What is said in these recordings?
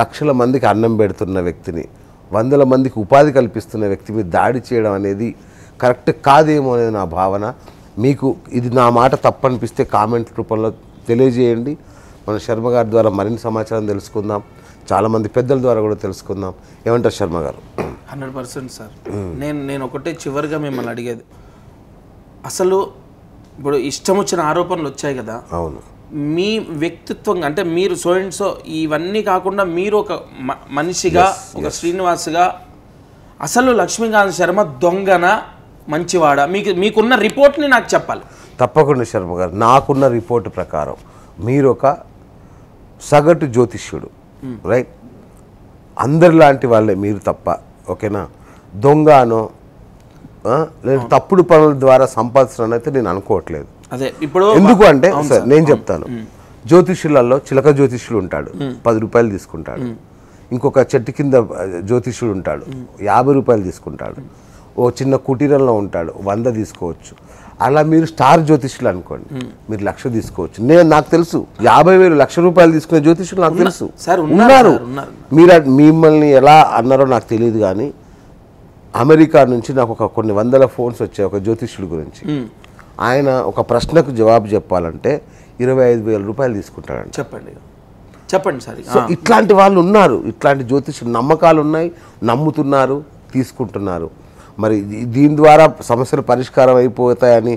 లక్షల మందికి అన్నం పెడుతున్న వ్యక్తిని వందల మందికి ఉపాధి కల్పిస్తున్న వ్యక్తి మీద దాడి చేయడం అనేది కరెక్ట్ కాదేమో అనేది నా భావన మీకు ఇది నా మాట తప్పనిపిస్తే కామెంట్ రూపంలో తెలియజేయండి మన శర్మ గారి ద్వారా మరిన్ని సమాచారం తెలుసుకుందాం చాలామంది పెద్దల ద్వారా కూడా తెలుసుకుందాం ఏమంటారు శర్మ గారు హండ్రెడ్ పర్సెంట్ సార్ నేను నేను ఒకటే చివరిగా మిమ్మల్ని అడిగేది అసలు ఇప్పుడు ఇష్టం వచ్చిన ఆరోపణలు వచ్చాయి కదా అవును మీ వ్యక్తిత్వం అంటే మీరు సోయన్సో ఇవన్నీ కాకుండా మీరు ఒక మనిషిగా ఒక శ్రీనివాస్గా అసలు లక్ష్మీకాంత్ శర్మ దొంగన మంచివాడ మీకు మీకున్న రిపోర్ట్ని నాకు చెప్పాలి తప్పకుండా శర్మ గారు నాకున్న రిపోర్ట్ ప్రకారం మీరు ఒక సగటు జ్యోతిష్యుడు రైట్ అందరిలాంటి వాళ్ళే మీరు తప్ప ఓకేనా దొంగ అనో లేదా తప్పుడు పనుల ద్వారా సంపాదించడం అయితే నేను అనుకోవట్లేదు అదే ఇప్పుడు ఎందుకు అంటే నేను చెప్తాను జ్యోతిష్యులలో చిలక జ్యోతిష్యులు ఉంటాడు పది రూపాయలు తీసుకుంటాడు ఇంకొక చెట్టు కింద జ్యోతిష్యుడు ఉంటాడు యాభై రూపాయలు తీసుకుంటాడు ఓ చిన్న కుటీరంలో ఉంటాడు వంద తీసుకోవచ్చు అలా మీరు స్టార్ జ్యోతిష్యులు అనుకోండి మీరు లక్ష తీసుకోవచ్చు నేను నాకు తెలుసు యాభై వేలు లక్ష రూపాయలు తీసుకునే జ్యోతిష్యులు నాకు తెలుసు ఉన్నారు మీరు మిమ్మల్ని ఎలా అన్నారో నాకు తెలియదు కానీ అమెరికా నుంచి నాకు ఒక కొన్ని వందల ఫోన్స్ వచ్చాయి ఒక జ్యోతిష్యుడి గురించి ఆయన ఒక ప్రశ్నకు జవాబు చెప్పాలంటే ఇరవై ఐదు వేల రూపాయలు తీసుకుంటాడండి చెప్పండి చెప్పండి సార్ సో ఇట్లాంటి వాళ్ళు ఉన్నారు ఇట్లాంటి జ్యోతిష నమ్మకాలు ఉన్నాయి నమ్ముతున్నారు తీసుకుంటున్నారు మరి దీని ద్వారా సమస్యలు పరిష్కారం అయిపోతాయని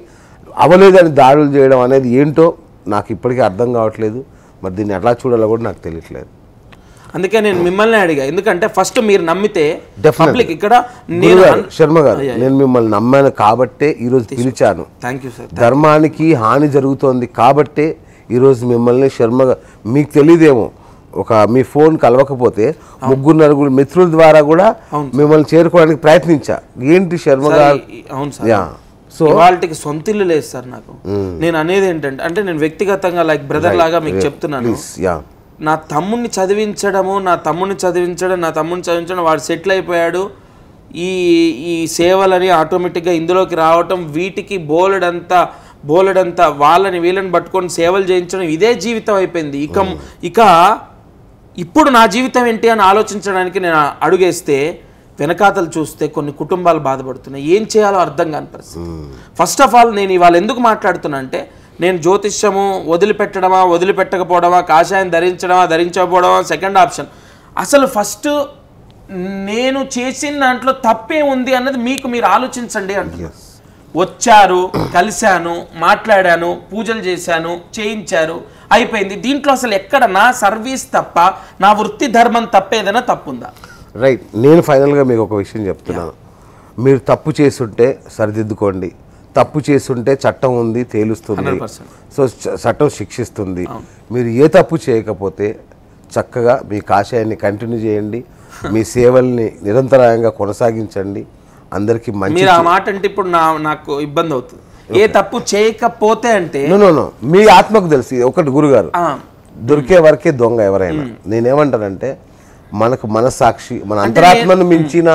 అవలేదని దాడులు చేయడం అనేది ఏంటో నాకు ఇప్పటికీ అర్థం కావట్లేదు మరి దీన్ని ఎలా చూడాలో కూడా నాకు తెలియట్లేదు అందుకే నేను మిమ్మల్ని అడిగా ఎందుకంటే ఫస్ట్ మీరు నమ్మితే ఇక్కడ శర్మ గారు నేను మిమ్మల్ని నమ్మాను కాబట్టే ఈరోజు పిలిచాను థ్యాంక్ యూ సార్ ధర్మానికి హాని జరుగుతోంది కాబట్టే ఈరోజు మిమ్మల్ని శర్మ మీకు తెలియదేమో ఒక మీ ఫోన్ కలవకపోతే ముగ్గురు నలుగురు మిత్రుల ద్వారా కూడా మిమ్మల్ని చేరుకోవడానికి ప్రయత్నించా ఏంటి శర్మ గారు అవును సార్ సో వాళ్ళకి సొంత ఇల్లు లేదు సార్ నాకు నేను అనేది ఏంటంటే అంటే నేను వ్యక్తిగతంగా లైక్ బ్రదర్ లాగా మీకు చెప్తున్నాను నా తమ్ముడిని చదివించడము నా తమ్ముడిని చదివించడం నా తమ్ముడిని చదివించడం వాడు సెటిల్ అయిపోయాడు ఈ ఈ సేవలని ఆటోమేటిక్గా ఇందులోకి రావటం వీటికి బోలెడంత బోలెడంత వాళ్ళని వీళ్ళని పట్టుకొని సేవలు చేయించడం ఇదే జీవితం అయిపోయింది ఇక ఇక ఇప్పుడు నా జీవితం ఏంటి అని ఆలోచించడానికి నేను అడుగేస్తే వెనకాతలు చూస్తే కొన్ని కుటుంబాలు బాధపడుతున్నాయి ఏం చేయాలో అర్థం కాని పరిస్థితి ఫస్ట్ ఆఫ్ ఆల్ నేను ఇవాళ ఎందుకు మాట్లాడుతున్నా అంటే నేను జ్యోతిష్యము వదిలిపెట్టడమా వదిలిపెట్టకపోవడమా కాషాయం ధరించడమా ధరించకపోవడమా సెకండ్ ఆప్షన్ అసలు ఫస్ట్ నేను చేసిన దాంట్లో తప్పే ఉంది అన్నది మీకు మీరు ఆలోచించండి అంటున్నారు వచ్చారు కలిశాను మాట్లాడాను పూజలు చేశాను చేయించారు అయిపోయింది దీంట్లో అసలు ఎక్కడ నా సర్వీస్ తప్ప నా వృత్తి ధర్మం తప్పేదైనా తప్పు తప్పుందా రైట్ నేను ఫైనల్గా మీకు ఒక విషయం చెప్తున్నాను మీరు తప్పు చేస్తుంటే సరిదిద్దుకోండి తప్పు చేస్తుంటే చట్టం ఉంది తేలుస్తుంది సో చట్టం శిక్షిస్తుంది మీరు ఏ తప్పు చేయకపోతే చక్కగా మీ కాషాయాన్ని కంటిన్యూ చేయండి మీ సేవల్ని నిరంతరాయంగా కొనసాగించండి అందరికీ మంచి ఆ మాట అంటే ఇప్పుడు నా నాకు ఇబ్బంది అవుతుంది ఏ తప్పు చేయకపోతే అంటే మీ ఆత్మకు తెలుసు ఒకటి గురుగారు దొరికే వరకే దొంగ ఎవరైనా నేనేమంటానంటే మనకు మనసాక్షి మన అంతరాత్మను మించిన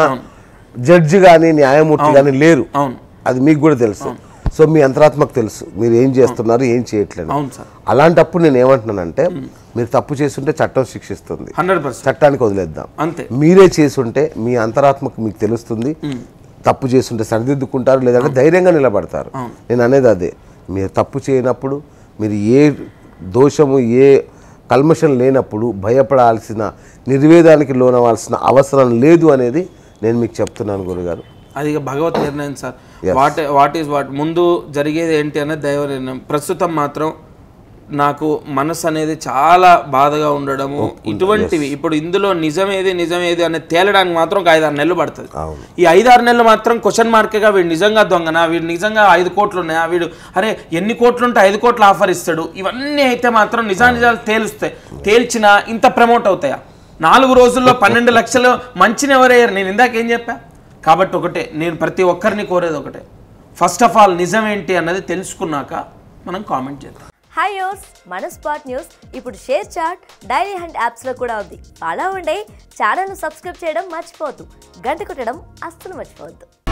జడ్జి కానీ న్యాయమూర్తి కానీ లేరు అవును అది మీకు కూడా తెలుసు సో మీ అంతరాత్మకు తెలుసు మీరు ఏం చేస్తున్నారు ఏం చేయట్లేదు అలాంటప్పుడు నేను ఏమంటున్నానంటే మీరు తప్పు చేస్తుంటే చట్టం శిక్షిస్తుంది చట్టానికి వదిలేద్దాం అంతే మీరే చేస్తుంటే మీ అంతరాత్మకు మీకు తెలుస్తుంది తప్పు చేస్తుంటే సరిదిద్దుకుంటారు లేదంటే ధైర్యంగా నిలబడతారు నేను అనేది అదే మీరు తప్పు చేయనప్పుడు మీరు ఏ దోషము ఏ కల్మషం లేనప్పుడు భయపడాల్సిన నిర్వేదానికి లోనవలసిన అవసరం లేదు అనేది నేను మీకు చెప్తున్నాను గురుగారు అది భగవత్ నిర్ణయం sir what what is what ముందు జరిగేది ఏంటి అనేది దైవ నిర్ణయం ప్రస్తుతం మాత్రం నాకు మనసు అనేది చాలా బాధగా ఉండడము ఇటువంటివి ఇప్పుడు ఇందులో నిజమేది నిజమేది అనేది తేలడానికి మాత్రం ఒక ఐదారు నెలలు పడుతుంది ఈ ఐదారు నెలలు మాత్రం క్వశ్చన్ మార్క్గా వీడు నిజంగా దొంగనా వీడు నిజంగా ఐదు కోట్లు ఉన్నాయా వీడు అరే ఎన్ని కోట్లు ఉంటే ఐదు కోట్లు ఆఫర్ ఇస్తాడు ఇవన్నీ అయితే మాత్రం నిజా నిజాలు తేలుస్తాయి తేల్చినా ఇంత ప్రమోట్ అవుతాయా నాలుగు రోజుల్లో పన్నెండు లక్షలు మంచిని ఎవరయ్యారు నేను ఇందాక ఏం చెప్పా కాబట్టి ఒకటే నేను ప్రతి ఒక్కరిని కోరేది ఒకటే ఫస్ట్ ఆఫ్ ఆల్ నిజం ఏంటి అన్నది తెలుసుకున్నాక మనం కామెంట్ చేద్దాం హాయ్ యూస్ మన స్పాట్ న్యూస్ ఇప్పుడు షేర్ చాట్ డైరీ హ్యాండ్ యాప్స్లో కూడా ఉంది అలా ఉండే ఛానల్ను సబ్స్క్రైబ్ చేయడం మర్చిపోవద్దు గంట కొట్టడం అస్సలు మర్చిపోవద్దు